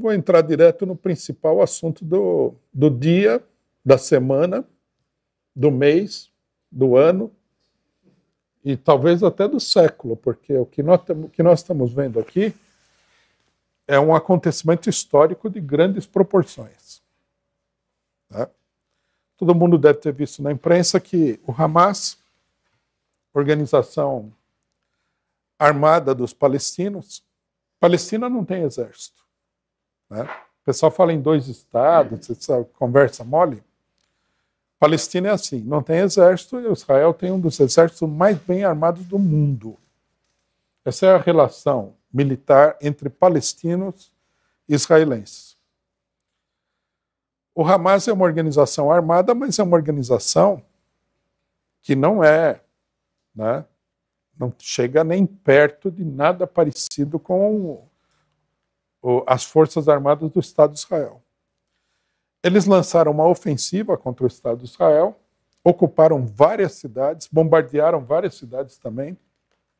Vou entrar direto no principal assunto do, do dia, da semana, do mês, do ano e talvez até do século, porque o que nós, que nós estamos vendo aqui é um acontecimento histórico de grandes proporções. Né? Todo mundo deve ter visto na imprensa que o Hamas, organização armada dos palestinos, Palestina não tem exército. Né? O pessoal fala em dois estados, uhum. conversa mole. Palestina é assim, não tem exército, e Israel tem um dos exércitos mais bem armados do mundo. Essa é a relação militar entre palestinos e israelenses. O Hamas é uma organização armada, mas é uma organização que não é, né, não chega nem perto de nada parecido com as Forças Armadas do Estado de Israel. Eles lançaram uma ofensiva contra o Estado de Israel, ocuparam várias cidades, bombardearam várias cidades também,